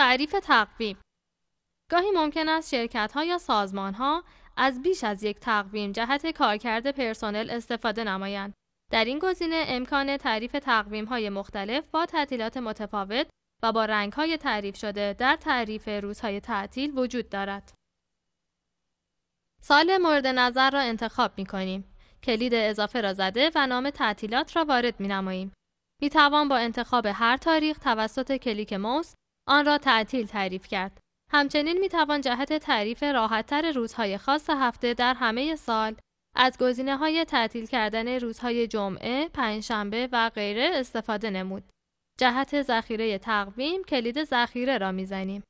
تعریف تقویم گاهی ممکن است شرکت یا سازمان ها از بیش از یک تقویم جهت کارکرد پرسنل استفاده نمایند. در این گزینه امکان تعریف تقویم های مختلف با تعطیلات متفاوت و با رنگ های تعریف شده در تعریف روزهای تعطیل وجود دارد. سال مورد نظر را انتخاب می کلید اضافه را زده و نام تعطیلات را وارد می نماییم. می توان با انتخاب هر تاریخ توسط کلیک ماوس آن را تعطیل تعریف کرد. همچنین می توان جهت تعریف راحتتر روزهای خاص هفته در همه سال از گزینه های تعطیل کردن روزهای جمعه، پنجشنبه و غیره استفاده نمود. جهت ذخیره تقویم کلید ذخیره را میزنیم.